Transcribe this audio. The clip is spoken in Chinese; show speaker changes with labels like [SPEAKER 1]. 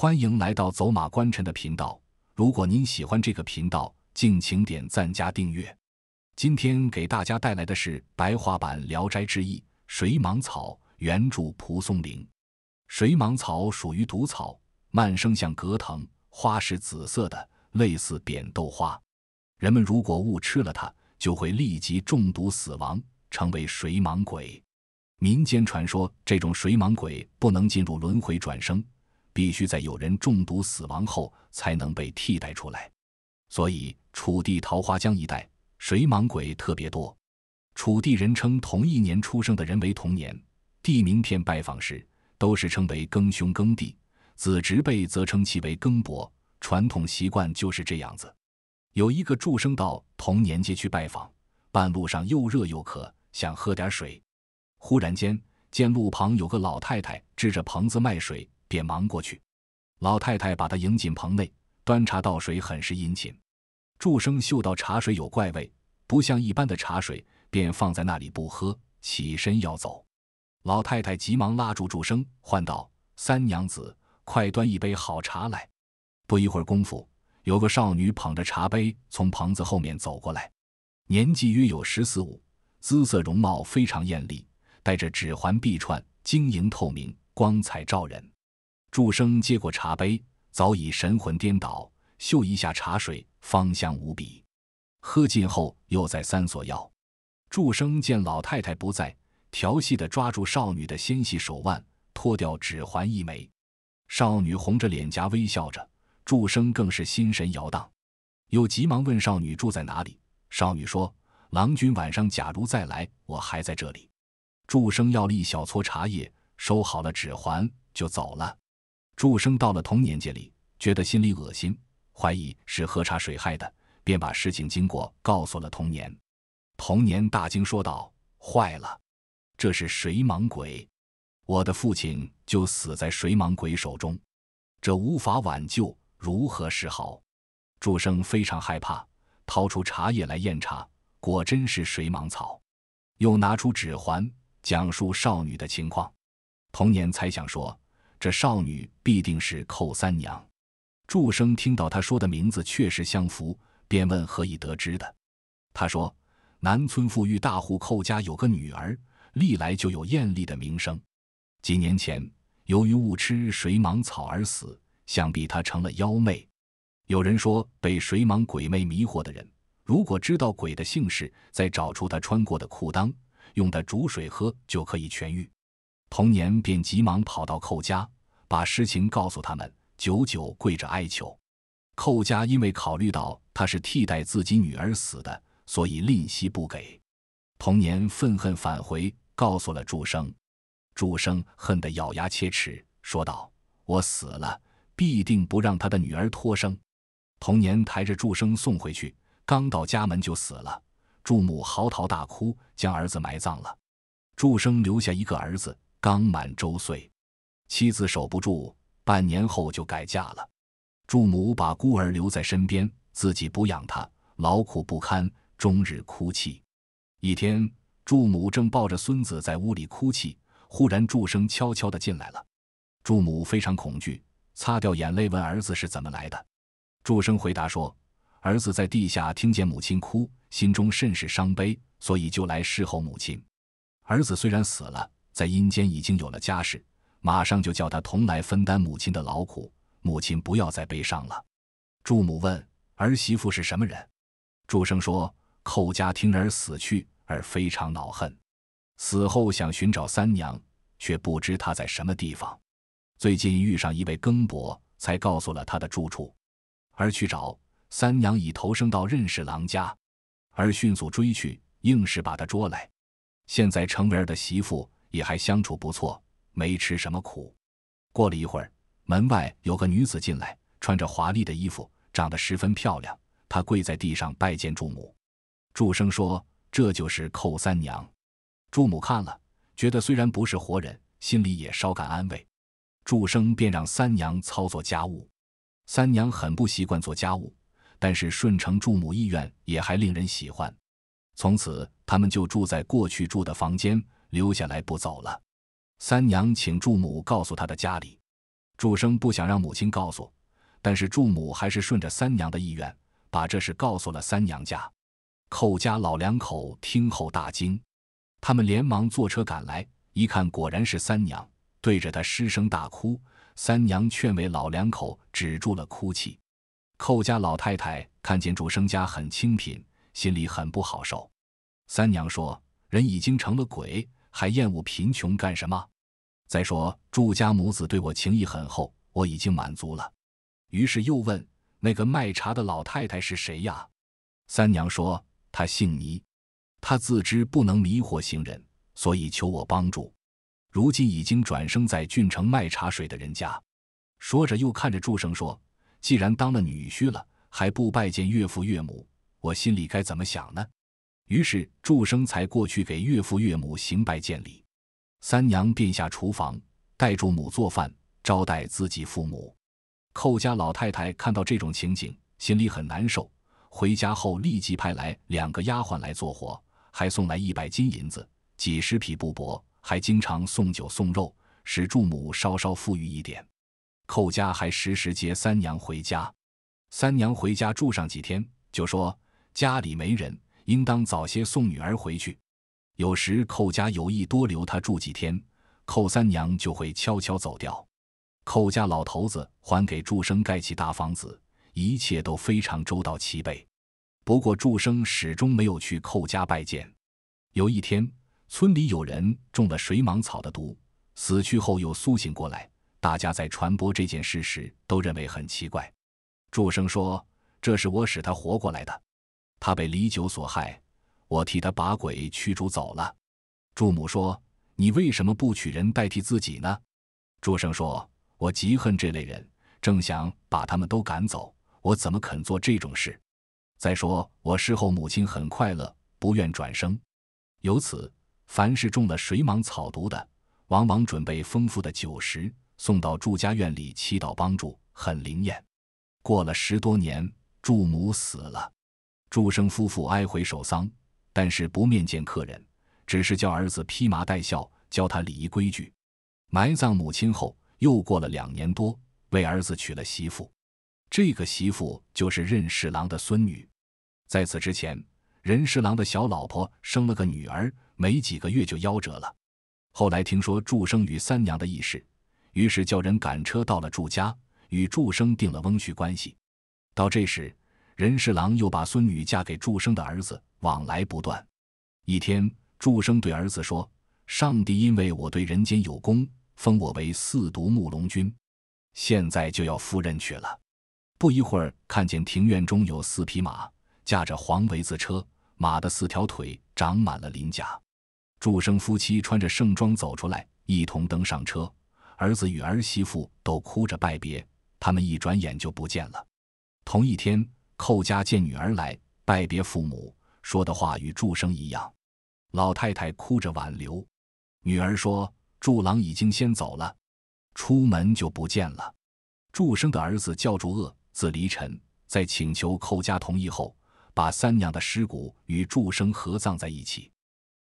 [SPEAKER 1] 欢迎来到走马观尘的频道。如果您喜欢这个频道，敬请点赞加订阅。今天给大家带来的是白话版《聊斋志异》水莽草，原著蒲松龄。水莽草属于毒草，蔓生像葛藤，花是紫色的，类似扁豆花。人们如果误吃了它，就会立即中毒死亡，成为水莽鬼。民间传说，这种水莽鬼不能进入轮回转生。必须在有人中毒死亡后才能被替代出来，所以楚地桃花江一带水莽鬼特别多。楚地人称同一年出生的人为同年，地名片拜访时都是称为庚兄、庚弟，子侄辈则称其为庚伯。传统习惯就是这样子。有一个祝生到同年节去拜访，半路上又热又渴，想喝点水，忽然间见路旁有个老太太支着棚子卖水。便忙过去，老太太把她迎进棚内，端茶倒水，很是殷勤。祝生嗅到茶水有怪味，不像一般的茶水，便放在那里不喝，起身要走。老太太急忙拉住祝生，唤道：“三娘子，快端一杯好茶来！”不一会儿功夫，有个少女捧着茶杯从棚子后面走过来，年纪约有十四五，姿色容貌非常艳丽，戴着指环、臂串，晶莹透明，光彩照人。祝生接过茶杯，早已神魂颠倒，嗅一下茶水，芳香无比。喝尽后，又再三索要。祝生见老太太不在，调戏的抓住少女的纤细手腕，脱掉指环一枚。少女红着脸颊微笑着，祝生更是心神摇荡，又急忙问少女住在哪里。少女说：“郎君晚上假如再来，我还在这里。”祝生要了一小撮茶叶，收好了指环就走了。祝生到了童年界里，觉得心里恶心，怀疑是喝茶水害的，便把事情经过告诉了童年。童年大惊，说道：“坏了，这是水莽鬼，我的父亲就死在水莽鬼手中，这无法挽救，如何是好？”祝生非常害怕，掏出茶叶来验茶，果真是水莽草，又拿出指环，讲述少女的情况。童年猜想说。这少女必定是寇三娘。祝生听到她说的名字确实相符，便问何以得知的。他说：“南村富裕大户寇家有个女儿，历来就有艳丽的名声。几年前，由于误吃水蟒草而死，想必她成了妖魅。有人说，被水蟒鬼魅迷惑的人，如果知道鬼的姓氏，再找出他穿过的裤裆，用它煮水喝，就可以痊愈。”童年便急忙跑到寇家，把实情告诉他们，久久跪着哀求。寇家因为考虑到他是替代自己女儿死的，所以吝惜不给。童年愤恨返回，告诉了祝生。祝生恨得咬牙切齿，说道：“我死了，必定不让他的女儿托生。”童年抬着祝生送回去，刚到家门就死了。祝母嚎啕大哭，将儿子埋葬了。祝生留下一个儿子。刚满周岁，妻子守不住，半年后就改嫁了。祝母把孤儿留在身边，自己不养他，劳苦不堪，终日哭泣。一天，祝母正抱着孙子在屋里哭泣，忽然祝生悄悄的进来了。祝母非常恐惧，擦掉眼泪问儿子是怎么来的。祝生回答说：“儿子在地下听见母亲哭，心中甚是伤悲，所以就来侍候母亲。儿子虽然死了。”在阴间已经有了家室，马上就叫他同来分担母亲的劳苦，母亲不要再悲伤了。祝母问儿媳妇是什么人，祝生说寇家听儿死去而非常恼恨，死后想寻找三娘，却不知她在什么地方。最近遇上一位更伯，才告诉了他的住处，而去找三娘已投生到认识郎家，而迅速追去，硬是把他捉来，现在成为儿的媳妇。也还相处不错，没吃什么苦。过了一会儿，门外有个女子进来，穿着华丽的衣服，长得十分漂亮。她跪在地上拜见祝母。祝生说：“这就是寇三娘。”祝母看了，觉得虽然不是活人，心里也稍感安慰。祝生便让三娘操作家务。三娘很不习惯做家务，但是顺承祝母意愿，也还令人喜欢。从此，他们就住在过去住的房间。留下来不走了，三娘请祝母告诉她的家里，祝生不想让母亲告诉，但是祝母还是顺着三娘的意愿，把这事告诉了三娘家。寇家老两口听后大惊，他们连忙坐车赶来，一看果然是三娘，对着她失声大哭。三娘劝慰老两口止住了哭泣。寇家老太太看见祝生家很清贫，心里很不好受。三娘说：“人已经成了鬼。”还厌恶贫穷干什么？再说祝家母子对我情谊很厚，我已经满足了。于是又问：“那个卖茶的老太太是谁呀？”三娘说：“她姓倪，她自知不能迷惑行人，所以求我帮助。如今已经转生在郡城卖茶水的人家。”说着又看着祝生说：“既然当了女婿了，还不拜见岳父岳母？我心里该怎么想呢？”于是祝生才过去给岳父岳母行拜见礼，三娘便下厨房带祝母做饭，招待自己父母。寇家老太太看到这种情景，心里很难受。回家后立即派来两个丫鬟来做活，还送来一百斤银子、几十匹布帛，还经常送酒送肉，使祝母稍稍富裕一点。寇家还时时接三娘回家，三娘回家住上几天，就说家里没人。应当早些送女儿回去。有时寇家有意多留她住几天，寇三娘就会悄悄走掉。寇家老头子还给祝生盖起大房子，一切都非常周到齐备。不过祝生始终没有去寇家拜见。有一天，村里有人中了水莽草的毒，死去后又苏醒过来。大家在传播这件事时，都认为很奇怪。祝生说：“这是我使他活过来的。”他被李九所害，我替他把鬼驱逐走了。祝母说：“你为什么不娶人代替自己呢？”祝生说：“我极恨这类人，正想把他们都赶走，我怎么肯做这种事？再说我事后母亲很快乐，不愿转生。由此，凡是中了水蟒草毒的，往往准备丰富的酒食送到祝家院里祈祷帮助，很灵验。过了十多年，祝母死了。”祝生夫妇哀回守丧，但是不面见客人，只是叫儿子披麻戴孝，教他礼仪规矩。埋葬母亲后，又过了两年多，为儿子娶了媳妇。这个媳妇就是任侍郎的孙女。在此之前，任侍郎的小老婆生了个女儿，没几个月就夭折了。后来听说祝生与三娘的义事，于是叫人赶车到了祝家，与祝生定了翁婿关系。到这时。任侍郎又把孙女嫁给祝生的儿子，往来不断。一天，祝生对儿子说：“上帝因为我对人间有功，封我为四毒木龙君，现在就要赴任去了。”不一会儿，看见庭院中有四匹马，驾着黄围子车，马的四条腿长满了鳞甲。祝生夫妻穿着盛装走出来，一同登上车，儿子与儿媳妇都哭着拜别，他们一转眼就不见了。同一天。寇家见女儿来拜别父母，说的话与祝生一样。老太太哭着挽留，女儿说祝郎已经先走了，出门就不见了。祝生的儿子叫祝鄂，字黎臣，在请求寇家同意后，把三娘的尸骨与祝生合葬在一起。